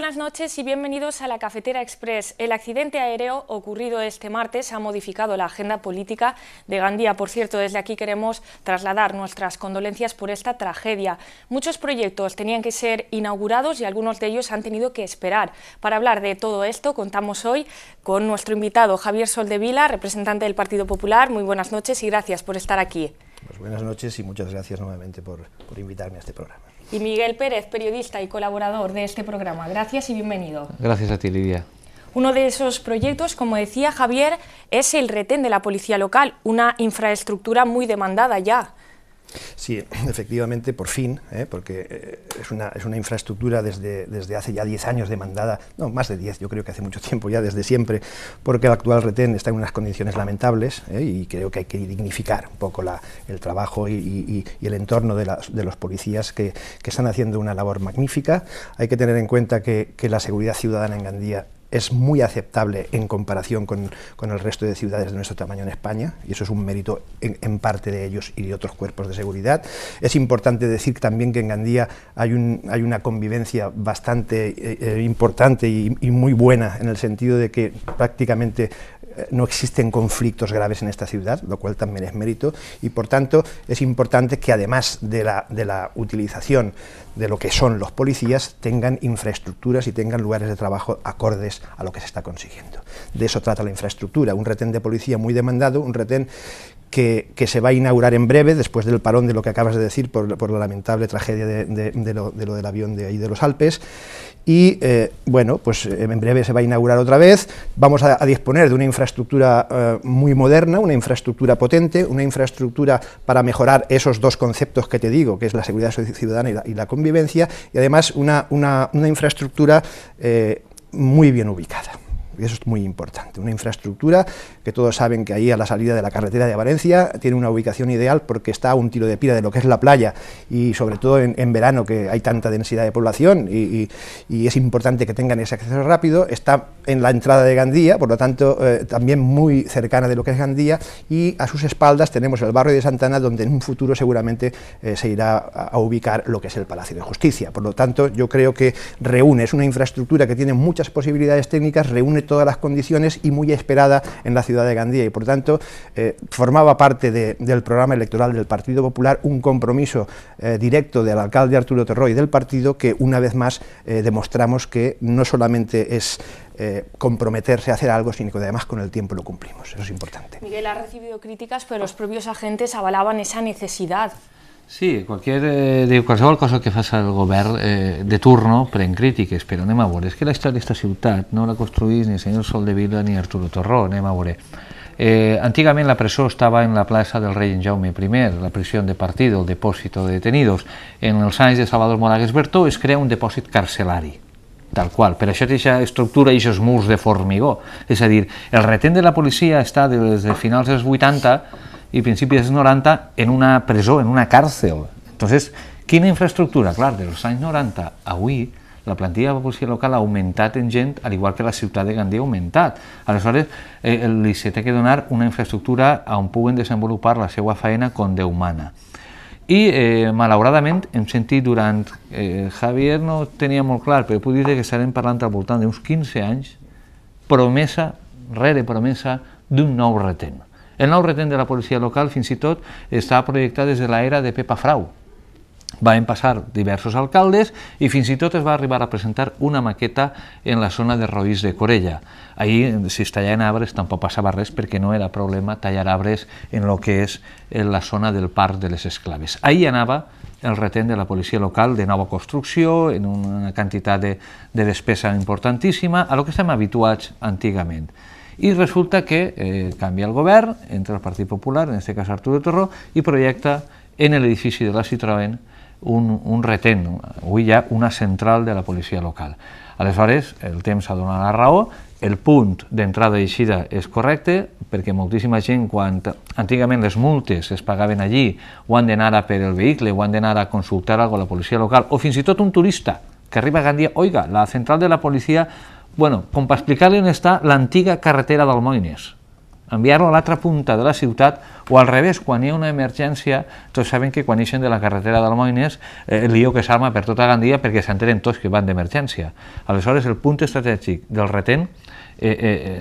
buenas noches y bienvenidos a la Cafetera Express. El accidente aéreo ocurrido este martes ha modificado la agenda política de Gandía. Por cierto, desde aquí queremos trasladar nuestras condolencias por esta tragedia. Muchos proyectos tenían que ser inaugurados y algunos de ellos han tenido que esperar. Para hablar de todo esto, contamos hoy con nuestro invitado Javier Soldevila, representante del Partido Popular. Muy buenas noches y gracias por estar aquí. Pues buenas noches y muchas gracias nuevamente por, por invitarme a este programa y Miguel Pérez, periodista y colaborador de este programa. Gracias y bienvenido. Gracias a ti, Lidia. Uno de esos proyectos, como decía Javier, es el retén de la policía local, una infraestructura muy demandada ya. Sí, efectivamente, por fin, ¿eh? porque eh, es, una, infraestructura desde, desde hace ya 10 años demandada, no, más de 10, yo creo que hace mucho tiempo ya, desde siempre, porque el actual retén está en unas condiciones lamentables ¿eh? y creo que hay que dignificar un poco el trabajo y, el entorno de, los policías que, están haciendo una labor magnífica. Hay que tener en cuenta que la seguridad ciudadana en Gandía es muy aceptable en comparación con, el resto de ciudades de nuestro tamaño en España, y eso es un mérito en, parte de ellos y de otros cuerpos de seguridad. Es importante decir también que en Gandía hay, un, hay una convivencia bastante eh, eh, importante y, muy buena, en el sentido de que prácticamente no existen conflictos graves en esta ciudad, lo cual también es mérito, y por tanto es importante que además de la, utilización de lo que son los policías, tengan infraestructuras y tengan lugares de trabajo acordes a lo que se está consiguiendo. De eso trata la infraestructura, un retén de policía muy demandado, un retén que, se va a inaugurar en breve, después del parón de lo que acabas de decir por, la lamentable tragedia de, lo, de, lo, del avión de ahí de los Alpes, y eh, bueno, pues eh, en breve se va a inaugurar otra vez. Vamos a, disponer de una infraestructura eh, muy moderna, una infraestructura potente, una infraestructura para mejorar esos dos conceptos que te digo, que es la seguridad ciudadana y la, convivencia, y además una, infraestructura muy bien ubicada eso es muy importante. Una infraestructura que todos saben que ahí a la salida de la carretera de Valencia tiene una ubicación ideal porque está a un tiro de pira de lo que es la playa y sobre todo en, verano que hay tanta densidad de población y, es importante que tengan ese acceso rápido. Está en la entrada de Gandía, por lo tanto eh, también muy cercana de lo que es Gandía y a sus espaldas tenemos el barrio de Santana donde en un futuro seguramente eh, se irá a ubicar lo que es el Palacio de Justicia. Por lo tanto yo creo que reúne, es una infraestructura que tiene muchas posibilidades técnicas, reúne todas las condiciones y muy esperada en la ciudad de Gandía y por tanto eh, formaba parte del programa electoral del Partido Popular un compromiso eh, directo del alcalde Arturo Terroy y del partido que una vez más eh, demostramos que no solamente es comprometerse a hacer algo, sino que además con el tiempo lo cumplimos. Eso es importante. Miguel ha recibido críticas, pero los propios agentes avalaban esa necesidad Sí, qualsevol, eh, qualsevol cosa que faci el govern eh, de turno pren crítiques, però anem a veure. És que la història d'aquesta ciutat no la construís ni el senyor Vila ni Arturo Torró, anem a veure. Eh, antigament la presó estava en la plaça del rei en Jaume I, la prisió de partida, el depòsit de detenidos. En els anys de Salvador Moragues Bertó es crea un depòsit carcelari, tal qual. Per això té aquesta estructura i aquests murs de formigó. És a dir, el retén de la policia està des de finals dels 80 i principis dels 90 en una presó, en una càrcel. Entonces, quina infraestructura? Clar, dels anys 90 a avui, la plantilla de la policia local ha augmentat en gent, al igual que la ciutat de Gandia ha augmentat. Aleshores, eh, li s'ha té donar una infraestructura on puguen desenvolupar la seva feina com de humana. I, eh, malauradament, hem sentit durant... Eh, Javier no tenia molt clar, però puc dir que estarem parlant al voltant d'uns 15 anys, promesa rere promesa d'un nou retema. El nou retén de la policia local fins i tot està projectat des de l'era de Pepa Frau, Van passar diversos alcaldes i fins i tot es va arribar a presentar una maqueta en la zona de Roís de Corella. Ahir, si es tallaven arbres, tampoc passava res perquè no era problema tallar arbres en el que és en la zona del Parc de les Esclaves. Ahir anava el retent de la policia local de nova construcció, en una quantitat de, de despesa importantíssima, a lo que estem habituats antigament i resulta que eh, canvia el govern, entra el Partit Popular, en aquest cas Arturo Torró, i projecta en l'edifici de la Citroën un, un retén, avui hi ha una central de la policia local. Aleshores, el temps ha donat la raó, el punt d'entrada i eixida és correcte, perquè moltíssima gent, quan antigament les multes es pagaven allí, o han d'anar a per el vehicle, o han d'anar a consultar alguna a la policia local, o fins i tot un turista que arriba a Gandia, oiga, la central de la policia bueno, com per explicar-li on està l'antiga carretera d'Almoines, enviar-lo a l'altra punta de la ciutat o al revés, quan hi ha una emergència, tots saben que quan eixen de la carretera d'Almoines, eh, el lío que s'arma per tota Gandia perquè s'entenen tots que van d'emergència. Aleshores, el punt estratègic del retent eh, eh,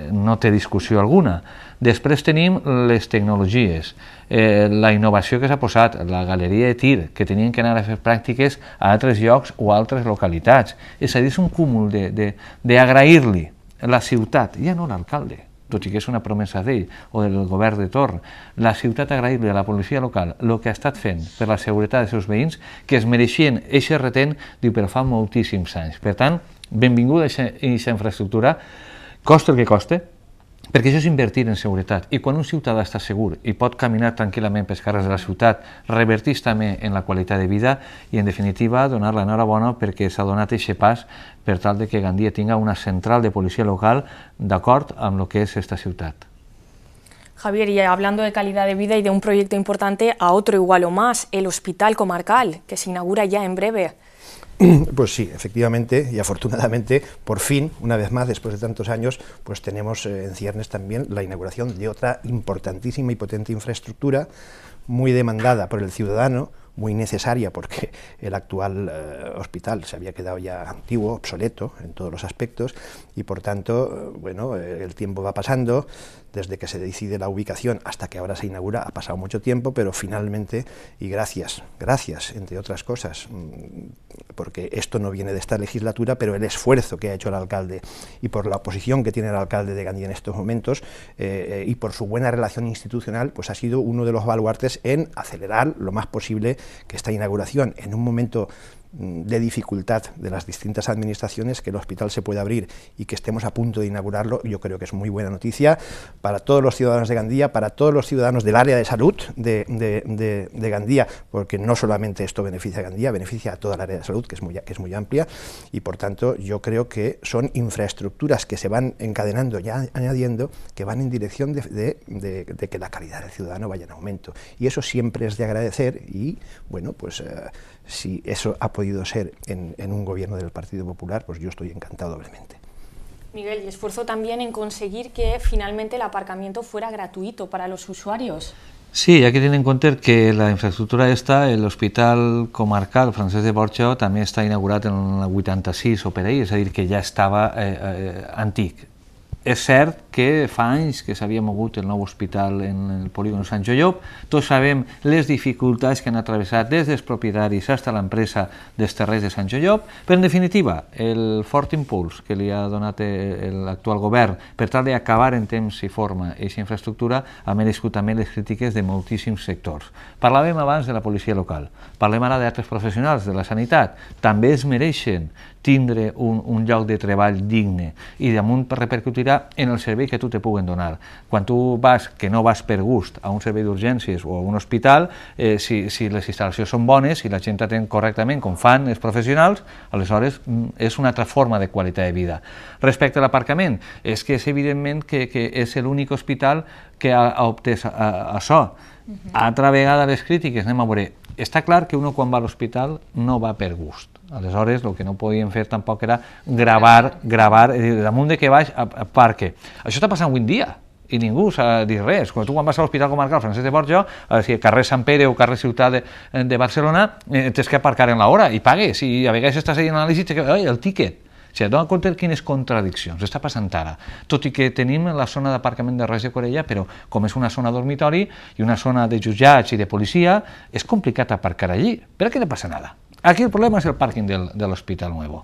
eh, no té discussió alguna. Després tenim les tecnologies, eh, la innovació que s'ha posat, la galeria de tir, que tenien que anar a fer pràctiques a altres llocs o a altres localitats. És a dir, és un cúmul d'agrair-li la ciutat, ja no l'alcalde, tot i que és una promesa d'ell o del govern de Torn, la ciutat agraïble, de la policia local el que ha estat fent per la seguretat dels seus veïns, que es mereixien eixe retent, diu, però fa moltíssims anys. Per tant, benvinguda a aquesta infraestructura, costa el que coste, perquè això és invertir en seguretat. I quan un ciutadà està segur i pot caminar tranquil·lament pels carrers de la ciutat, revertís també en la qualitat de vida i, en definitiva, donar la l'enhorabona perquè s'ha donat aquest pas per tal de que Gandia tinga una central de policia local d'acord amb el que és aquesta ciutat. Javier, y hablando de calidad de vida y de un proyecto importante, a otro igual o más, el Hospital Comarcal, que se inaugura ya en breve. Pues sí, efectivamente y afortunadamente, por fin, una vez más, después de tantos años, pues tenemos eh, en ciernes también la inauguración de otra importantísima y potente infraestructura muy demandada por el ciudadano, muy necesaria porque el actual eh, hospital se había quedado ya antiguo, obsoleto en todos los aspectos y por tanto, eh, bueno, el tiempo va pasando, desde que se decide la ubicación hasta que ahora se inaugura, ha pasado mucho tiempo, pero finalmente, y gracias, gracias, entre otras cosas, mm, porque esto no viene de esta legislatura, pero el esfuerzo que ha hecho el alcalde y por la oposición que tiene el alcalde de Gandía en estos momentos eh, eh, y por su buena relación institucional, pues ha sido uno de los baluartes en acelerar lo más posible que esta inauguración en un momento Mm, de dificultad de las distintas administraciones que el hospital se pueda abrir y que estemos a punto de inaugurarlo, yo creo que es muy buena noticia para todos los ciudadanos de Gandía, para todos los ciudadanos del área de salud de, Gandía, porque no solamente esto beneficia a Gandía, beneficia a toda la área de salud, que es, muy, que es muy amplia, y por tanto yo creo que son infraestructuras que se van encadenando, ya añadiendo, que van en dirección de, que la calidad del ciudadano vaya en aumento. Y eso siempre es de agradecer y, bueno, pues... Eh, si eso ha podido ser en, un gobierno del Partido Popular, pues yo estoy encantado, obviamente. Miguel, y esfuerzo también en conseguir que finalmente el aparcamiento fuera gratuito para los usuarios. Sí, hay que tener en cuenta que la infraestructura está, el hospital comarcal francés de Borchao, también está inaugurado en el 86 o por ahí, es que ya estaba eh, eh, antic. és cert que fa anys que s'havia mogut el nou hospital en el polígon Sant Jollop. tots sabem les dificultats que han atravessat des dels propietaris fins a l'empresa dels terrers de Sant Jollop. però en definitiva el fort impuls que li ha donat l'actual govern per tal d'acabar en temps i forma aquesta infraestructura ha merescut també les crítiques de moltíssims sectors. Parlàvem abans de la policia local, parlem ara d'altres professionals de la sanitat, també es mereixen tindre un, un lloc de treball digne i damunt repercutirà en el servei que tu te puguen donar. Quan tu vas, que no vas per gust, a un servei d'urgències o a un hospital, eh, si, si les instal·lacions són bones, si la gent t'atén correctament, com fan els professionals, aleshores mm, és una altra forma de qualitat de vida. Respecte a l'aparcament, és que és evidentment que, que és l'únic hospital que ha, ha optat a, a, a això. Uh -huh. Altra vegada les crítiques, anem a veure, està clar que uno quan va a l'hospital no va per gust Aleshores, el que no podien fer tampoc era gravar, gravar, és a dir, damunt de que baix, a, a Això està passant avui dia i ningú s'ha dit res. Quan tu quan vas a l'Hospital Comarcal Francesc de Borja, a eh, si carrer Sant Pere o carrer Ciutat de, eh, de Barcelona, eh, tens que aparcar en l'hora i pagues. I a vegades estàs allà en l'anàlisi i oi, el tiquet. O sigui, dona compte quines contradiccions està passant ara. Tot i que tenim la zona d'aparcament de Reis de Corella, però com és una zona dormitori i una zona de jutjats i de policia, és complicat aparcar allí. Per què no passa nada? Aquí el problema és el pàrquing del, de l'Hospital Nuevo.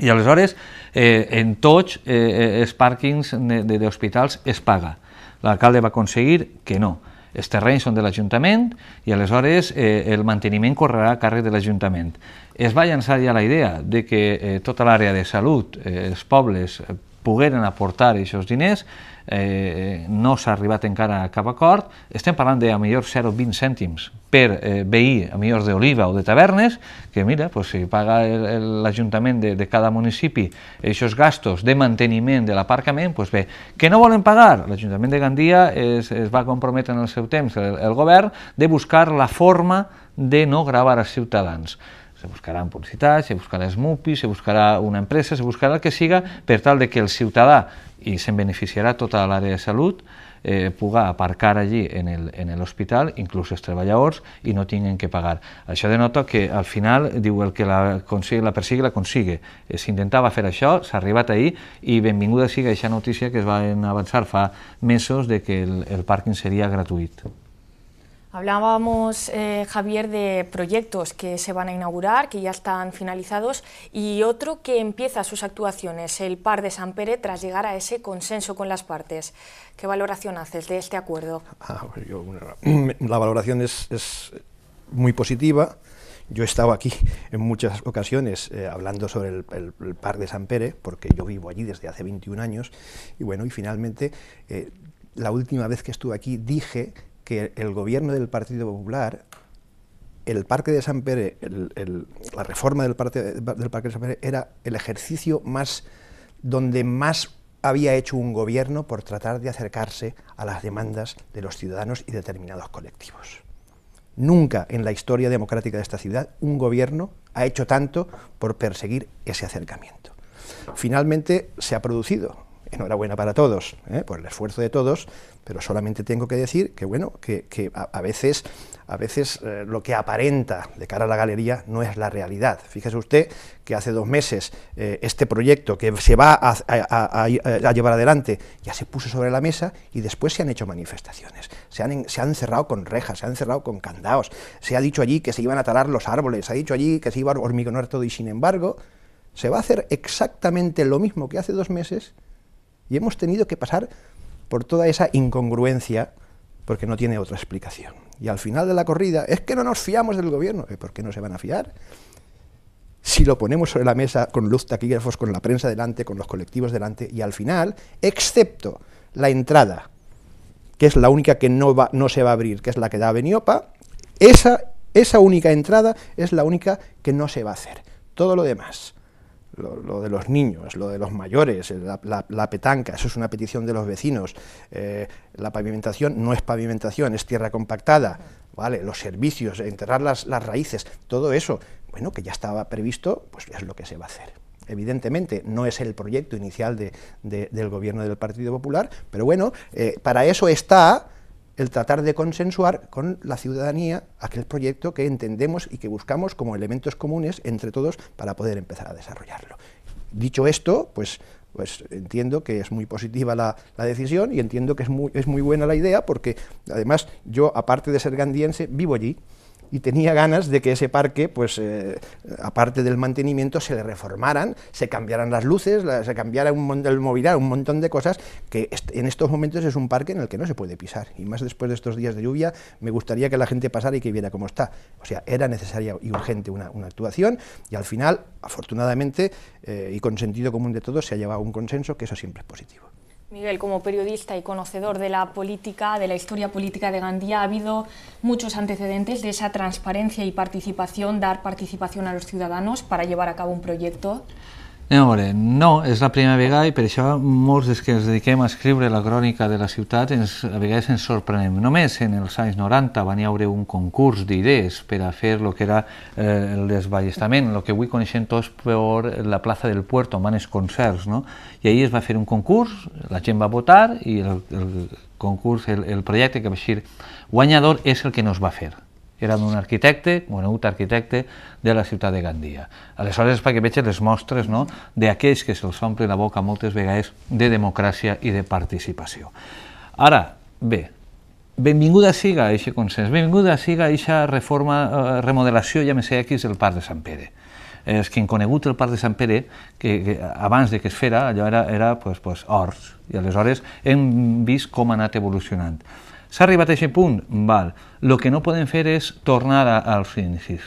I aleshores, eh, en tots eh, eh els pàrquings d'hospitals es paga. L'alcalde va aconseguir que no. Els terrenys són de l'Ajuntament i aleshores eh, el manteniment correrà a càrrec de l'Ajuntament. Es va llançar ja la idea de que eh, tota l'àrea de salut, eh, els pobles, eh, pogueren aportar aquests diners eh, no s'ha arribat encara a cap acord, estem parlant de a millor 0,20 cèntims per eh, veí a millor d'oliva o de tavernes, que mira, pues, si paga l'Ajuntament de, de cada municipi aquests gastos de manteniment de l'aparcament, pues bé, que no volen pagar, l'Ajuntament de Gandia es, es va comprometre en el seu temps, el, el govern, de buscar la forma de no gravar els ciutadans se buscarà en publicitat, se buscarà SMUPI, se buscarà una empresa, se buscarà el que siga, per tal de que el ciutadà, i se'n beneficiarà tota l'àrea de salut, eh, puga aparcar allí en l'hospital, inclús els treballadors, i no tinguin que pagar. Això denota que al final, diu, el que la, consigue, la persigui la consigue. Eh, s'intentava fer això, s'ha arribat ahir, i benvinguda sigui aquesta notícia que es va avançar fa mesos de que el, el pàrquing seria gratuït. Hablábamos, eh, Javier, de proyectos que se van a inaugurar, que ya están finalizados, y otro que empieza sus actuaciones, el PAR de San Pere, tras llegar a ese consenso con las partes. ¿Qué valoración haces de este acuerdo? Ah, pues la valoración es, muy positiva. Yo he estado aquí en muchas ocasiones eh, hablando sobre el, PAR de San Pere, porque yo vivo allí desde hace 21 años, y bueno, y finalmente... Eh, la última vez que estuve aquí dije que el gobierno del Partido Popular, el Parque de San Pere, la reforma del parque, del parque de San Pere era el ejercicio más donde más había hecho un gobierno por tratar de acercarse a las demandas de los ciudadanos y determinados colectivos. Nunca en la historia democrática de esta ciudad un gobierno ha hecho tanto por perseguir ese acercamiento. Finalmente se ha producido enhorabuena para todos, ¿eh? por el esfuerzo de todos, pero solamente tengo que decir que, bueno, que, a, veces, a veces eh, lo que aparenta de cara a la galería no es la realidad. Fíjese usted que hace dos meses eh, este proyecto que se va a, llevar adelante ya se puso sobre la mesa y después se han hecho manifestaciones, se han, se han cerrado con rejas, se han cerrado con candados, se ha dicho allí que se iban a talar los árboles, se ha dicho allí que se iba a hormigonar todo y sin embargo se va a hacer exactamente lo mismo que hace dos meses y hemos tenido que pasar por toda esa incongruencia porque no tiene otra explicación. Y al final de la corrida, es que no nos fiamos del gobierno. ¿Por qué no se van a fiar? Si lo ponemos sobre la mesa con luz taquígrafos, con la prensa delante, con los colectivos delante, y al final, excepto la entrada, que es la única que no, va, no se va a abrir, que es la que da Beniopa, esa, esa única entrada es la única que no se va a hacer. Todo lo demás lo, de los niños, lo de los mayores, eh, la, petanca, eso es una petición de los vecinos, eh, la pavimentación no es pavimentación, es tierra compactada, ¿vale? los servicios, enterrar las, las, raíces, todo eso, bueno, que ya estaba previsto, pues es lo que se va a hacer. Evidentemente no es el proyecto inicial del gobierno del Partido Popular, pero bueno, eh, para eso está el tratar de consensuar con la ciudadanía aquel proyecto que entendemos y que buscamos como elementos comunes entre todos para poder empezar a desarrollarlo. Dicho esto, pues, pues entiendo que es muy positiva la, la decisión y entiendo que es muy, es muy buena la idea porque además yo, aparte de ser gandiense, vivo allí y tenía ganas de que ese parque, pues eh, aparte del mantenimiento, se le reformaran, se cambiaran las luces, se cambiara un, el mobiliario, un montón de cosas, que en estos momentos es un parque en el que no se puede pisar. Y más después de estos días de lluvia, me gustaría que la gente pasara y que viera cómo está. O sea, era necesaria y urgente una, actuación y al final, afortunadamente, eh, y con sentido común de todos, se ha llevado a un consenso que eso siempre es positivo. Miguel, como periodista y conocedor de la política, de la historia política de Gandía, ha habido muchos antecedentes de esa transparencia y participación, dar participación a los ciudadanos para llevar a cabo un proyecto. Anem eh, a veure, no, és la primera vegada i per això molts dels que ens dediquem a escriure la crònica de la ciutat ens, a vegades ens sorprenem. Només en els anys 90 van hi haure un concurs d'idees per a fer el que era eh, el desballestament, el que avui coneixem tots per la plaça del Puerto, on van els concerts, no? I ahir es va fer un concurs, la gent va votar i el, el concurs, el, el projecte que va ser guanyador és el que no es va fer. Era d'un arquitecte, conegut arquitecte, de la ciutat de Gandia. Aleshores és perquè veig les mostres no, d'aquells que se'ls omple la boca moltes vegades de democràcia i de participació. Ara, bé, benvinguda siga a aquest consens, benvinguda siga a aquesta reforma, eh, remodelació, ja me sé, aquí és el Parc de Sant Pere és que han conegut el Parc de Sant Pere, que, que abans de que es fera, allò era, era pues, pues, horts, i aleshores hem vist com ha anat evolucionant. S'ha arribat a aquest punt? Val. El que no podem fer és tornar a, als inicis.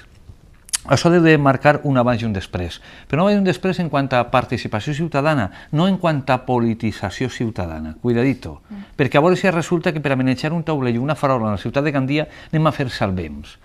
Això de marcar un abans i un després. Però no abans i un després en quant a participació ciutadana, no en quant a politització ciutadana. Cuidadito. Mm. Perquè a veure si resulta que per a un taulell i una farola en la ciutat de Gandia anem a fer salvems.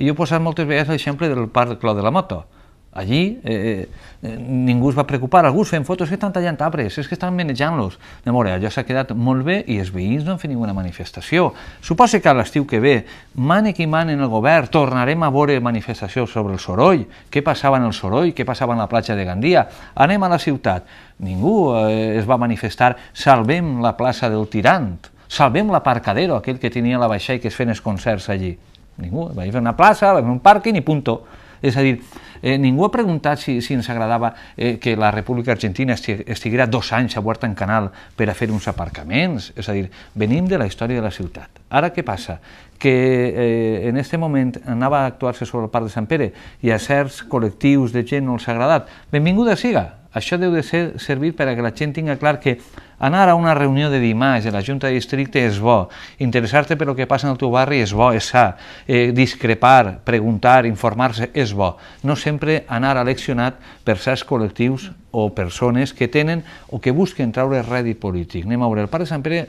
I jo he posat moltes vegades l'exemple del parc Clot de la Moto. Allí eh, eh, ningú es va preocupar, algú fent fotos, que estan tallant arbres, és que estan manejant-los. De Mora, allò s'ha quedat molt bé i els veïns no han fet ninguna manifestació. Suposa que a l'estiu que ve, mane qui mane en el govern, tornarem a veure manifestacions sobre el soroll, què passava en el soroll, què passava en la platja de Gandia, anem a la ciutat. Ningú eh, es va manifestar, salvem la plaça del Tirant, salvem l'aparcadero, aquell que tenia la baixa i que es feien els concerts allí. Ningú, va fer una plaça, va fer un pàrquing i punto. És a dir, eh, ningú ha preguntat si, si ens agradava eh, que la República Argentina estiguera dos anys a Huerta en Canal per a fer uns aparcaments. És a dir, venim de la història de la ciutat. Ara què passa? que eh, en aquest moment anava a actuar-se sobre el parc de Sant Pere i a certs col·lectius de gent no els ha agradat. Benvinguda siga, això deu de ser, servir per a que la gent tinga clar que anar a una reunió de dimarts de la Junta de Districte és bo, interessar-te per el que passa en el teu barri és bo, és sa, eh, discrepar, preguntar, informar-se és bo. No sempre anar eleccionat per certs col·lectius o persones que tenen o que busquen traure rèdit polític. Anem a veure, el pare Sant Pere, eh,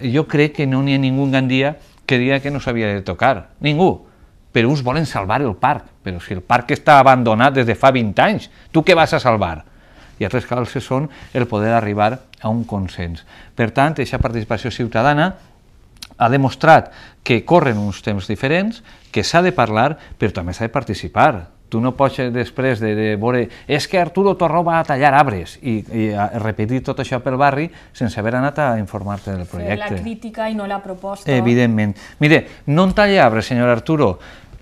eh, jo crec que no n'hi ha ningú en Gandia que diria que no s'havia de tocar, ningú però uns volen salvar el parc, però si el parc està abandonat des de fa 20 anys, tu què vas a salvar? i altres calces són el poder arribar a un consens. Per tant, aquesta participació ciutadana ha demostrat que corren uns temps diferents, que s'ha de parlar, però també s'ha de participar. Tu no pots eh, després de, de veure és que Arturo Torró va a tallar arbres i, i repetir tot això pel barri sense haver anat a informar-te del projecte. Fer la crítica i no la proposta. Evidentment. Mire, no en talla arbres, senyor Arturo,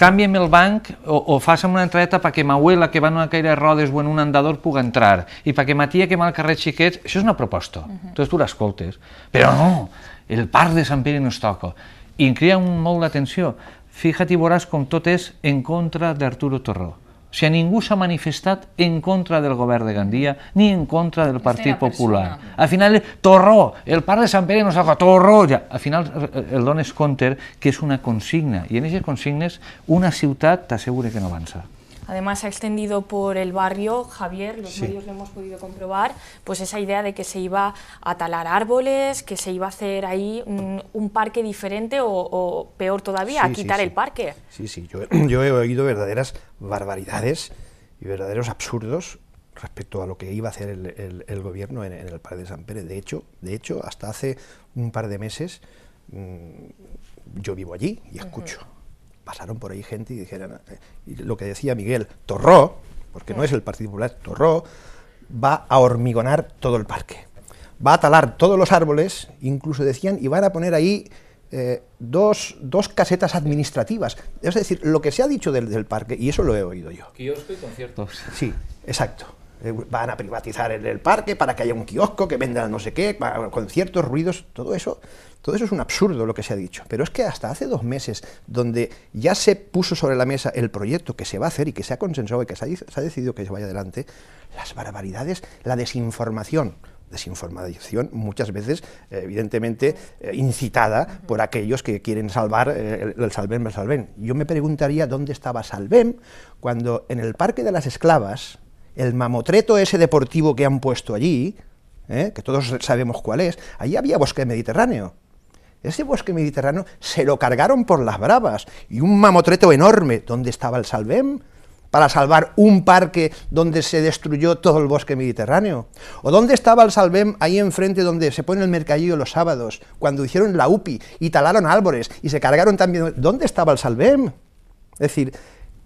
canvia'm el banc o, o faça'm una entrada perquè ma abuela que va en una caire de rodes o en un andador puga entrar i perquè ma tia que va al carrer Xiquets... Això és una proposta, uh -huh. Entonces, tu l'escoltes. Però no, el parc de Sant Pere no es toca. I em crea un molt d'atenció. Fija't i veuràs com tot és en contra d'Arturo Torró. O sigui, ningú s'ha manifestat en contra del govern de Gandia ni en contra del Partit Popular. Al final, Torró, el pare de Sant Pere no s'ha Torró, ja. Al final eh, eh, el dones compte que és una consigna, i en aquestes consignes una ciutat t'assegura que no avança. Además ha extendido por el barrio, Javier, los medios lo hemos podido comprobar, pues esa idea de que se iba a talar árboles, que se iba a hacer ahí un, parque diferente o, peor todavía, a quitar el parque. Sí, sí, yo, he oído verdaderas barbaridades y verdaderos absurdos respecto a lo que iba a hacer el, gobierno en, el Parque de San Pérez. De hecho, de hecho, hasta hace un par de meses mm, yo vivo allí y escucho pasaron por ahí gente y dijeron, eh, lo que decía Miguel, Torró, porque no es el Partido Popular, Torró, va a hormigonar todo el parque, va a talar todos los árboles, incluso decían, y van a poner ahí eh, dos, casetas administrativas. Es decir, lo que se ha dicho del, del parque, y eso lo he oído yo. estoy y conciertos. Sí, exacto. Eh, van a privatizar el, parque para que haya un kiosco que venda no sé qué, conciertos, ruidos, todo eso. Todo eso es un absurdo lo que se ha dicho. Pero es que hasta hace dos meses, donde ya se puso sobre la mesa el proyecto que se va a hacer y que se ha consensuado y que se ha, decidido que se vaya adelante, las barbaridades, la desinformación, desinformación muchas veces eh, evidentemente eh, incitada por aquellos que quieren salvar el, el Salvem, el Salvem. Yo me preguntaría dónde estaba Salvem cuando en el Parque de las Esclavas, el mamotreto ese deportivo que han puesto allí, ¿eh? que todos sabemos cuál es, allí había bosque mediterráneo. Ese bosque mediterráneo se lo cargaron por las bravas y un mamotreto enorme. ¿Dónde estaba el Salvem? para salvar un parque donde se destruyó todo el bosque mediterráneo? ¿O dónde estaba el Salvem ahí enfrente donde se pone el mercadillo los sábados, cuando hicieron la UPI y talaron árboles y se cargaron también? ¿Dónde estaba el Salvem? Es decir,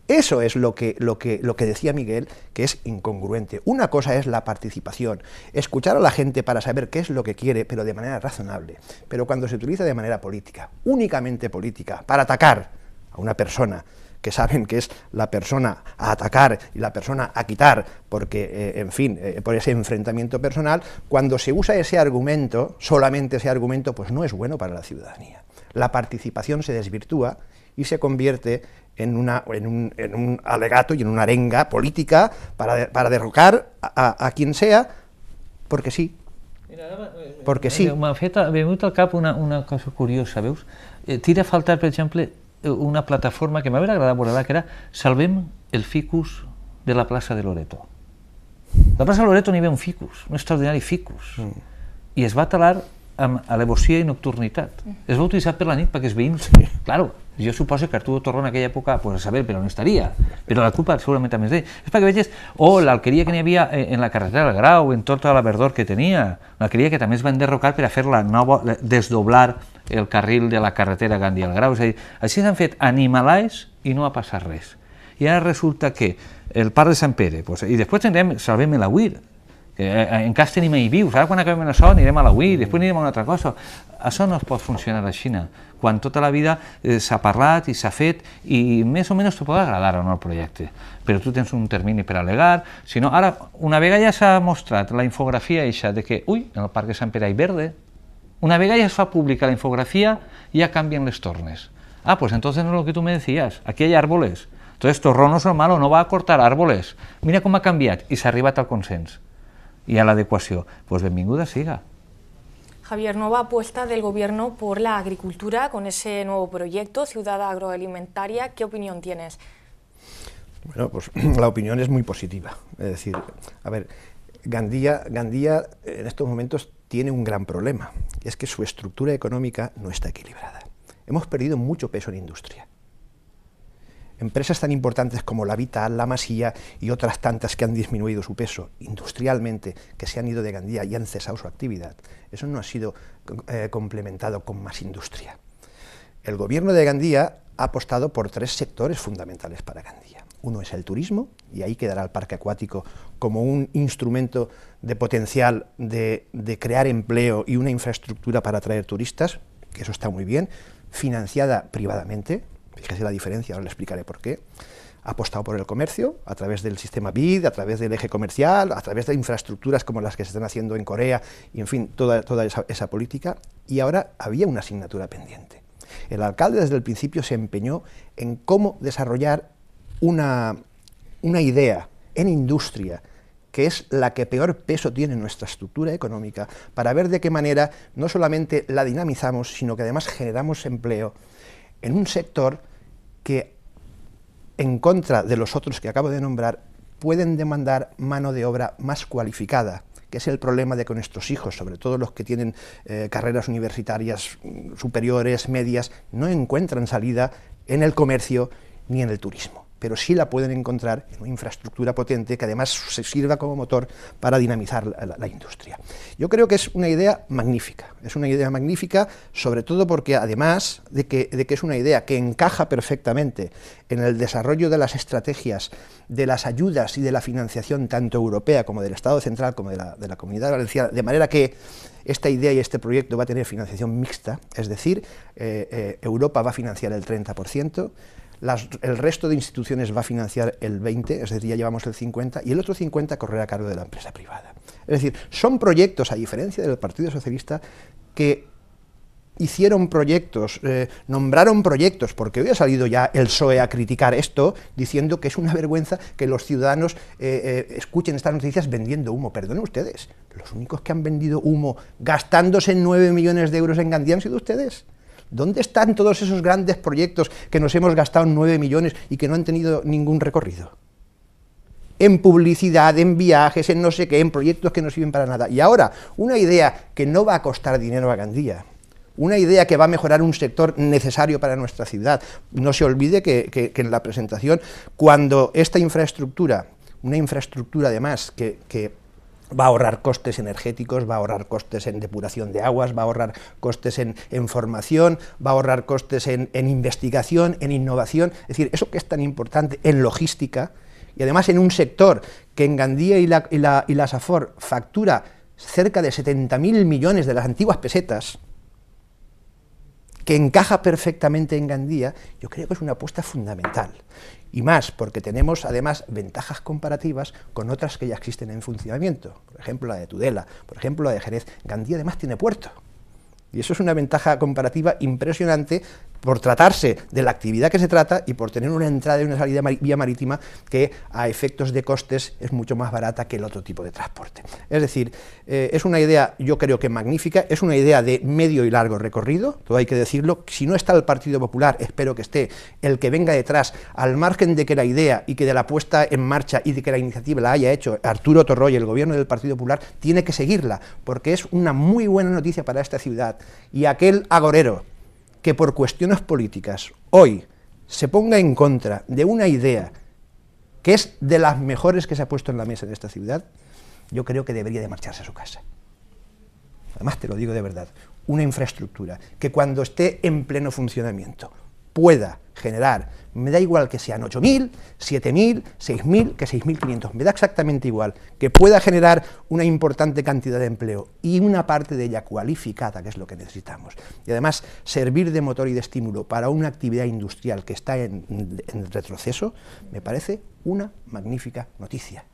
eso es lo que, lo, que, lo que decía Miguel, que es incongruente. Una cosa es la participación, escuchar a la gente para saber qué es lo que quiere, pero de manera razonable. Pero cuando se utiliza de manera política, únicamente política, para atacar a una persona, que saben que es la persona a atacar y la persona a quitar, porque, eh, en fin, eh, por ese enfrentamiento personal, cuando se usa ese argumento, solamente ese argumento, pues no es bueno para la ciudadanía. La participación se desvirtúa y se convierte en, una, en, un, en un alegato y en una arenga política para, para derrocar a, a, a quien sea, porque sí. Mira, eh, eh, sí. M'ha fet, ha vingut al cap una, una cosa curiosa, veus? Eh, tira a faltar, per exemple, eh, una plataforma que m'hauria agradat veure, que era Salvem el ficus de la plaça de Loreto. La plaça de Loreto n'hi havia un ficus, un extraordinari ficus. Mm. I es va talar amb elevació i nocturnitat. Mm. Es va utilitzar per la nit perquè els veïns... Claro, jo suposo que Arturo Torró en aquella època, pues a saber, però no estaria. Però la culpa segurament també és d'ell. És perquè veges, o oh, l'alqueria que n'hi havia eh, en la carretera del Grau, en tota la verdor que tenia, l'alqueria que també es va enderrocar per a fer la nova, desdoblar el carril de la carretera Gandhi al Grau. És a dir, així s'han fet animalais i no ha passat res. I ara resulta que el parc de Sant Pere, pues, i després tindrem Salvem l'Agüir, que eh, cas tenim ahir vius, ara quan acabem això anirem a la UI, després anirem a una altra cosa. Això no es pot funcionar a la Xina, quan tota la vida eh, s'ha parlat i s'ha fet i més o menys t'ho pot agradar o no el projecte, però tu tens un termini per alegar, si no, ara una vegada ja s'ha mostrat la infografia eixa de que, ui, en el Parc de Sant Pere hi verde, una vegada ja es fa pública la infografia, ja canvien les tornes. Ah, pues entonces no és lo que tu me decías, aquí hay árboles. Entonces Torrón no es el malo, no va a cortar árboles. Mira com ha canviat i s'ha arribat al consens. ...y a la adecuación, pues benvinguda siga. Javier, nueva apuesta del Gobierno por la agricultura con ese nuevo proyecto, Ciudad Agroalimentaria. ¿Qué opinión tienes? Bueno, pues la opinión es muy positiva. Es decir, a ver, Gandía, Gandía en estos momentos tiene un gran problema, y es que su estructura económica no está equilibrada. Hemos perdido mucho peso en industria. Empresas tan importantes como la Vital, la Masilla y otras tantas que han disminuido su peso industrialmente, que se han ido de Gandía y han cesado su actividad, eso no ha sido eh, complementado con más industria. El gobierno de Gandía ha apostado por tres sectores fundamentales para Gandía. Uno es el turismo, y ahí quedará el parque acuático como un instrumento de potencial de crear empleo y una infraestructura para atraer turistas, que eso está muy bien, financiada privadamente, fíjese la diferencia, ahora le explicaré por qué, ha apostado por el comercio a través del sistema BID, a través del eje comercial, a través de infraestructuras como las que se están haciendo en Corea, y en fin, toda, toda esa, política, y ahora había una asignatura pendiente. El alcalde desde el principio se empeñó en cómo desarrollar una, una idea en industria, que es la que peor peso tiene nuestra estructura económica, para ver de qué manera no solamente la dinamizamos, sino que además generamos empleo en un sector que, en contra de los otros que acabo de nombrar, pueden demandar mano de obra más cualificada, que es el problema de que nuestros hijos, sobre todo los que tienen eh, carreras universitarias mm, superiores, medias, no encuentran salida en el comercio ni en el turismo pero sí la pueden encontrar en una infraestructura potente que además se sirva como motor para dinamizar la, industria. Yo creo que es una idea magnífica, es una idea magnífica sobre todo porque además de que, de que es una idea que encaja perfectamente en el desarrollo de las estrategias de las ayudas y de la financiación tanto europea como del Estado central como de la, de la Comunidad Valenciana, de manera que esta idea y este proyecto va a tener financiación mixta, es decir, eh, eh, Europa va a financiar el 30%, el resto de instituciones va a financiar el 20, es decir, ya llevamos el 50, y el otro 50 correrá a cargo de la empresa privada. Es decir, son proyectos, a diferencia del Partido Socialista, que hicieron proyectos, eh, nombraron proyectos, porque hoy ha salido ya el PSOE a criticar esto, diciendo que es una vergüenza que los ciudadanos eh, eh, escuchen estas noticias vendiendo humo. Perdonen ustedes, los únicos que han vendido humo gastándose 9 millones de euros en Gandía han sido ustedes. ¿Dónde están todos esos grandes proyectos que nos hemos gastado 9 millones y que no han tenido ningún recorrido? en publicidad, en viajes, en no sé qué, en proyectos que no sirven para nada. Y ahora, una idea que no va a costar dinero a Gandía, una idea que va a mejorar un sector necesario para nuestra ciudad. No se olvide que, en la presentación, cuando esta infraestructura, una infraestructura además que va a ahorrar costes energéticos, va a ahorrar costes en depuración de aguas, va a ahorrar costes en, formación, va a ahorrar costes en, investigación, en innovación. Es decir, eso que es tan importante en logística y además en un sector que en Gandía y la, y la, y la SAFOR factura cerca de 70.000 millones de las antiguas pesetas, que encaja perfectamente en Gandía, yo creo que es una apuesta fundamental y más porque tenemos además ventajas comparativas con otras que ya existen en funcionamiento, por ejemplo la de Tudela, por ejemplo la de Jerez, Gandía además tiene puerto, y eso es una ventaja comparativa impresionante por tratarse de la actividad que se trata y por tener una entrada y una salida vía marítima que a efectos de costes es mucho más barata que el otro tipo de transporte. Es decir, eh, es una idea yo creo que magnífica, es una idea de medio y largo recorrido, todo hay que decirlo, si no está el Partido Popular, espero que esté el que venga detrás, al margen de que la idea y que de la puesta en marcha y de que la iniciativa la haya hecho Arturo Torroy, el gobierno del Partido Popular, tiene que seguirla, porque es una muy buena noticia para esta ciudad y aquel agorero que por cuestiones políticas hoy se ponga en contra de una idea que es de las mejores que se ha puesto en la mesa en esta ciudad, yo creo que debería de marcharse a su casa. Además, te lo digo de verdad, una infraestructura que cuando esté en pleno funcionamiento, pueda generar. Me da igual que sean 8.000, 7.000, 6.000, que 6.500. Me da exactamente igual que pueda generar una importante cantidad de empleo y una parte de ella cualificada, que es lo que necesitamos. Y además servir de motor y de estímulo para una actividad industrial que está en, en retroceso, me parece una magnífica noticia.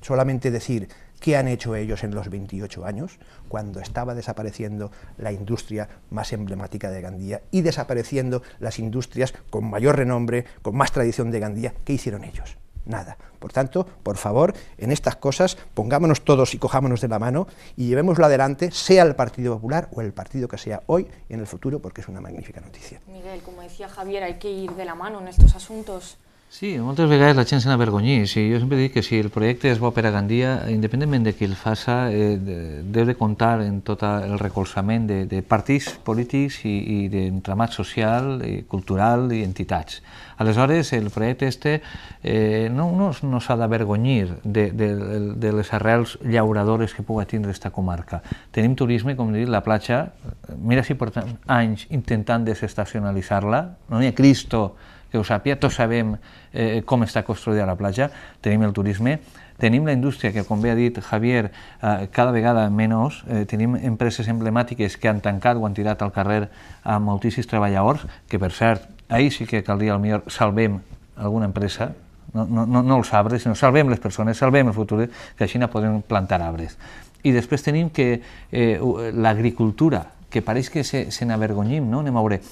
Solamente decir ¿Qué han hecho ellos en los 28 años, cuando estaba desapareciendo la industria más emblemática de Gandía y desapareciendo las industrias con mayor renombre, con más tradición de Gandía? ¿Qué hicieron ellos? Nada. Por tanto, por favor, en estas cosas pongámonos todos y cojámonos de la mano y llevémoslo adelante, sea el Partido Popular o el partido que sea hoy en el futuro, porque es una magnífica noticia. Miguel, como decía Javier, hay que ir de la mano en estos asuntos. Sí, moltes vegades la gent se n'avergonyís i jo sempre dic que si el projecte és bo per a Gandia, independentment de qui el faça, eh, deu de comptar en tot el recolzament de, de partits polítics i, i d'entramat social, i eh, cultural i entitats. Aleshores, el projecte este eh, no, no, no s'ha d'avergonyir de, de, de les arrels llauradores que puga tindre aquesta comarca. Tenim turisme, com dit, la platja, eh, mira si portem anys intentant desestacionalitzar-la, no hi ha Cristo que ho sàpia, tots sabem eh, com està construïda la platja, tenim el turisme, tenim la indústria que, com bé ha dit Javier, eh, cada vegada menys, eh, tenim empreses emblemàtiques que han tancat o han tirat al carrer a moltíssims treballadors, que per cert, ahir sí que caldria millor salvem alguna empresa, no, no, no, no els arbres, sinó salvem les persones, salvem el futur, que així no podem plantar arbres. I després tenim que eh, l'agricultura, que pareix que se, se n'avergonyim, no? anem a veure,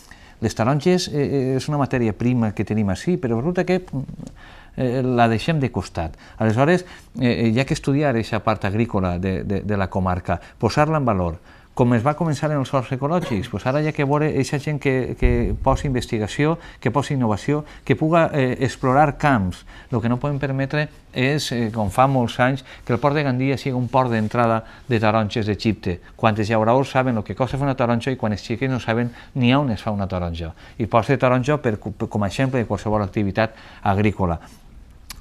les taronges eh, eh, és una matèria prima que tenim així, però resulta que mm, eh, la deixem de costat. Aleshores, eh, eh hi ha que estudiar aquesta part agrícola de, de, de la comarca, posar-la en valor, com es va començar en els horts ecològics. Pues ara hi ha que veure aquesta gent que, que posa investigació, que posa innovació, que puga eh, explorar camps. El que no podem permetre és, eh, com fa molts anys, que el port de Gandia sigui un port d'entrada de taronges d'Egipte. els llauradors saben el que costa fer una taronja i quan els xiquets no saben ni on es fa una taronja. I posa taronja per, per, com a exemple de qualsevol activitat agrícola.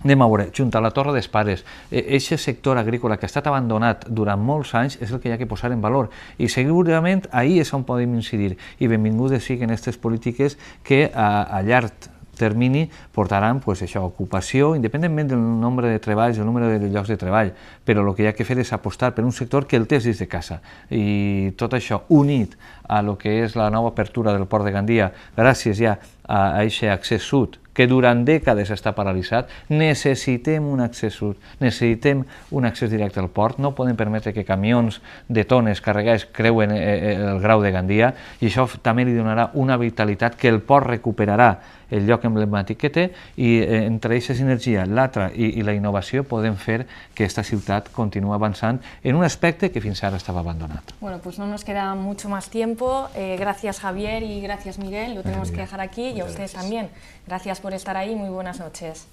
Anem a veure, junt a la Torre dels Pares, aquest sector agrícola que ha estat abandonat durant molts anys és el que hi ha que posar en valor i segurament ahir és on podem incidir i benvingudes siguin aquestes polítiques que a, a llarg termini portaran pues, això, ocupació, independentment del nombre de treballs, del nombre de llocs de treball, però el que hi ha que fer és apostar per un sector que el té des de casa. I tot això unit a lo que és la nova apertura del port de Gandia, gràcies ja a aquest accés sud que durant dècades està paralitzat, necessitem un accés sud, necessitem un accés directe al port, no podem permetre que camions de tones carregats creuen eh, eh, el grau de Gandia i això també li donarà una vitalitat que el port recuperarà el lloc emblemàtic que té i eh, entre aquesta sinergia, l'altra i, i la innovació podem fer que aquesta ciutat continuï avançant en un aspecte que fins ara estava abandonat. Bueno, pues no nos queda mucho más tiempo. Eh, gracias Javier y gracias Miguel. Lo tenemos que dejar aquí y a ustedes gracias. también. Gracias por estar ahí. Muy buenas noches.